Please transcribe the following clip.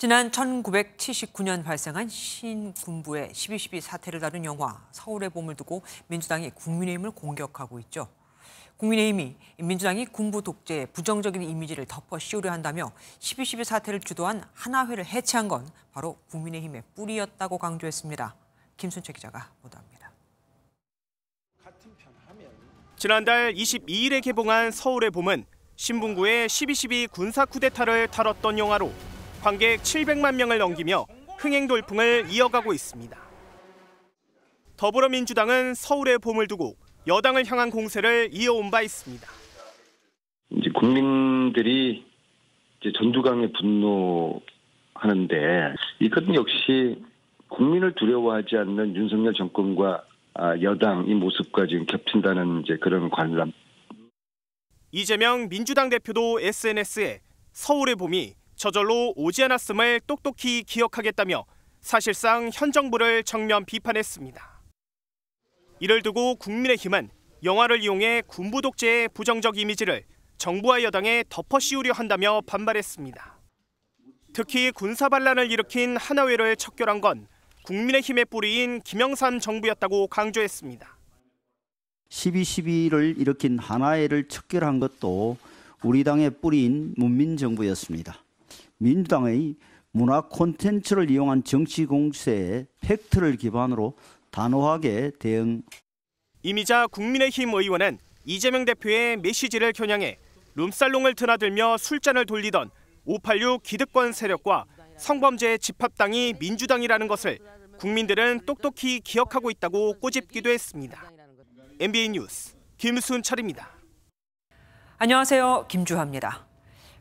지난 1979년 발생한 신군부의 12.12 사태를 다룬 영화 서울의 봄을 두고 민주당이 국민의힘을 공격하고 있죠. 국민의힘이 민주당이 군부 독재의 부정적인 이미지를 덮어 씌우려 한다며 12.12 사태를 주도한 하나회를 해체한 건 바로 국민의힘의 뿌리였다고 강조했습니다. 김순채 기자가 보도합니다. 지난달 22일에 개봉한 서울의 봄은 신분구의 12.12 군사 쿠데타를 다뤘던 영화로 관객 700만 명을 넘기며 흥행 돌풍을 이어가고 있습니다. 더불어민주당은 서울의 봄을 두고 여당을 향한 공세를 이어온 바 있습니다. 이제 국민들이 이제 전두강에 분노하는데 이것 역시 국민을 두려워하지 않는 윤석열 정권과 아, 여당 이 모습과 지금 겹친다는 이제 그런 관람. 이재명 민주당 대표도 SNS에 서울의 봄이 저절로 오지 않았음을 똑똑히 기억하겠다며 사실상 현 정부를 정면 비판했습니다. 이를 두고 국민의힘은 영화를 이용해 군부 독재의 부정적 이미지를 정부와 여당에 덮어씌우려 한다며 반발했습니다. 특히 군사 반란을 일으킨 하나회를 척결한 건 국민의힘의 뿌리인 김영삼 정부였다고 강조했습니다. 12.12를 일으킨 하나회를 척결한 것도 우리 당의 뿌리인 문민정부였습니다. 민주당의 문화 콘텐츠를 이용한 정치 공세에 팩트를 기반으로 단호하게 대응. 이미자 국민의힘 의원은 이재명 대표의 메시지를 겨냥해 룸살롱을 드나들며 술잔을 돌리던 586 기득권 세력과 성범죄 집합당이 민주당이라는 것을 국민들은 똑똑히 기억하고 있다고 꼬집기도 했습니다. MBN 뉴스 김순철입니다. 안녕하세요. 김주화입니다.